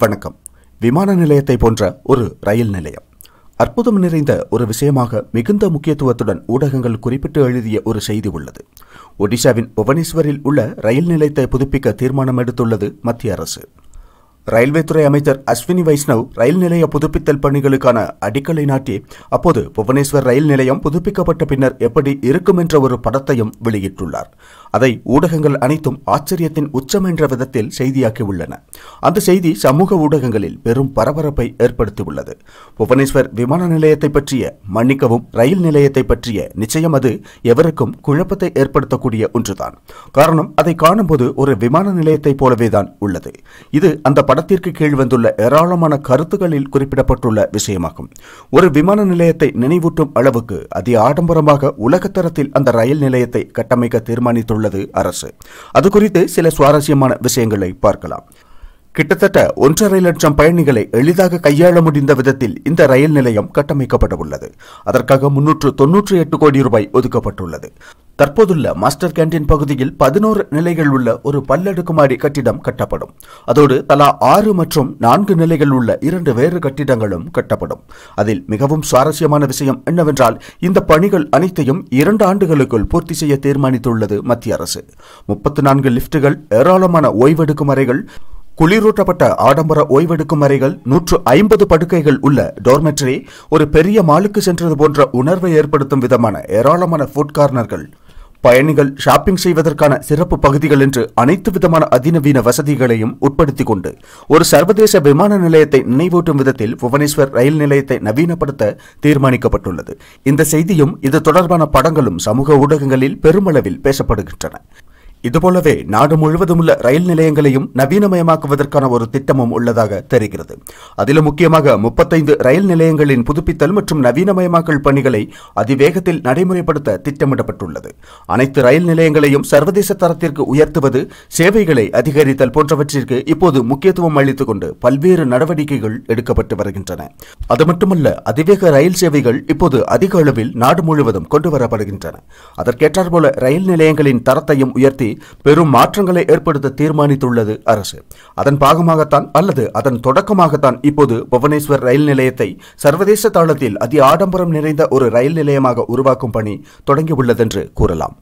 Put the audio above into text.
வணக்கம் விமான நிலையத்தை போன்ற ஒரு ரயில் நிலையம் அற்புதம் நிறைந்த ஒரு விஷயமாக மிகுந்த முக்கியத்துவத்துடன் ஊடகங்கள் குறிப்பிட்டு எழுதிய ஒரு செய்தி உள்ளது ஒடிஷாவின் புவனேஸ்வரில் உள்ள ரயில் நிலையத்தை புதுப்பிக்க தீர்மானம் எடுத்துள்ளது மத்திய அரசு ரயில்வே துறை அமைச்சர் அஸ்வினி வைஷ்ணவ் ரயில் நிலைய புதுப்பித்தல் பணிகளுக்கான அடிக்கலை நாட்டி அப்போது புவனேஸ்வர் ரயில் நிலையம் புதுப்பிக்கப்பட்ட பின்னர் எப்படி இருக்கும் என்ற ஒரு படத்தையும் வெளியிட்டுள்ளார் அதை ஊடகங்கள் அனைத்தும் ஆச்சரியத்தின் உச்சம் என்ற விதத்தில் செய்தியாக்கியுள்ளன அந்த செய்தி சமூக ஊடகங்களில் பெரும் பரபரப்பை ஏற்படுத்தியுள்ளது புவனேஸ்வர் விமான நிலையத்தை பற்றிய மன்னிக்கவும் ரயில் நிலையத்தை பற்றிய நிச்சயம் அது எவருக்கும் குழப்பத்தை ஏற்படுத்தக்கூடிய ஒன்றுதான் காரணம் அதை காணும்போது ஒரு விமான நிலையத்தைப் போலவே தான் உள்ளது இது அந்த படத்திற்கு கீழ் வந்துள்ள ஏராளமான கருத்துக்களில் குறிப்பிடப்பட்டுள்ள விஷயமாகும் ஒரு விமான நிலையத்தை நினைவூட்டும் அளவுக்கு அதி ஆடம்பரமாக உலகத்தரத்தில் அந்த ரயில் நிலையத்தை கட்டமைக்க தீர்மானித்துள்ள கொண்டுள்ளது அரசு அது குறித்து சில சுவாரஸ்யமான விஷயங்களை பார்க்கலாம் கிட்டத்தட்ட ஒன்றரை லட்சம் பயணிகளை எளிதாக கையாள முடிந்த விதத்தில் இந்த ரயில் நிலையம் கட்டமைக்கப்பட அதற்காக முன்னூற்று தொன்னூற்றி எட்டு கோடி ரூபாய் ஒதுக்கப்பட்டுள்ளது தற்போதுள்ள மாஸ்டர் கேன்டீன் பகுதியில் பதினோரு நிலைகள் உள்ள ஒரு பல்லடுக்குமாடி கட்டிடம் கட்டப்படும் அதோடு தலா ஆறு மற்றும் நான்கு நிலைகள் உள்ள இரண்டு வேறு கட்டிடங்களும் கட்டப்படும் அதில் மிகவும் சுவாரஸ்யமான விஷயம் என்னவென்றால் இந்த பணிகள் அனைத்தையும் இரண்டு ஆண்டுகளுக்குள் பூர்த்தி செய்ய தீர்மானித்துள்ளது மத்திய அரசு முப்பத்தி நான்கு லிப்டுகள் ஏராளமான ஓய்வெடுக்கும் அறைகள் குளிரூட்டப்பட்ட ஆடம்பர ஓய்வெடுக்கும் அறைகள் நூற்று ஐம்பது படுக்கைகள் உள்ள டோர்மெட்ரி ஒரு பெரிய மாலுக்கு சென்றது போன்ற உணர்வை ஏற்படுத்தும் விதமான ஏராளமான ஃபுட் கார்னர்கள் பயணிகள் ஷாப்பிங் செய்வதற்கான சிறப்பு பகுதிகள் என்று அனைத்து விதமான அதிநவீன வசதிகளையும் உட்படுத்தி கொண்டு ஒரு சர்வதேச விமான நிலையத்தை நினைவூட்டும் விதத்தில் புவனேஸ்வர் ரயில் நிலையத்தை நவீனப்படுத்த தீர்மானிக்கப்பட்டுள்ளது இந்த செய்தியும் இது தொடர்பான படங்களும் சமூக ஊடகங்களில் பெருமளவில் பேசப்படுகின்றன இதுபோலவே நாடு முழுவதும் உள்ள ரயில் நிலையங்களையும் நவீனமயமாக்குவதற்கான ஒரு திட்டமும் உள்ளதாக தெரிகிறது அதிலும் முக்கியமாக முப்பத்தைந்து ரயில் நிலையங்களின் புதுப்பித்தல் மற்றும் நவீனமயமாக்கல் பணிகளை அதிவேகத்தில் நடைமுறைப்படுத்த திட்டமிடப்பட்டுள்ளது அனைத்து ரயில் நிலையங்களையும் சர்வதேச தரத்திற்கு உயர்த்துவது சேவைகளை அதிகரித்தல் போன்றவற்றிற்கு இப்போது முக்கியத்துவம் அளித்துக் கொண்டு பல்வேறு நடவடிக்கைகள் எடுக்கப்பட்டு வருகின்றன அது மட்டுமல்ல அதிவேக ரயில் சேவைகள் இப்போது அதிக அளவில் நாடு முழுவதும் கொண்டு வரப்படுகின்றன அதற்கேற்றாற்போல ரயில் நிலையங்களின் தரத்தையும் உயர்த்தி பெரும் மாற்றங்களை ஏற்படுத்த தீர்மானித்துள்ளது அரசு அதன் பாகமாகத்தான் அல்லது அதன் தொடக்கமாகத்தான் இப்போது புவனேஸ்வர் ரயில் நிலையத்தை சர்வதேச தளத்தில் அதி ஆடம்பரம் நிறைந்த ஒரு ரயில் நிலையமாக உருவாக்கும் பணி தொடங்கியுள்ளதென்று கூறலாம்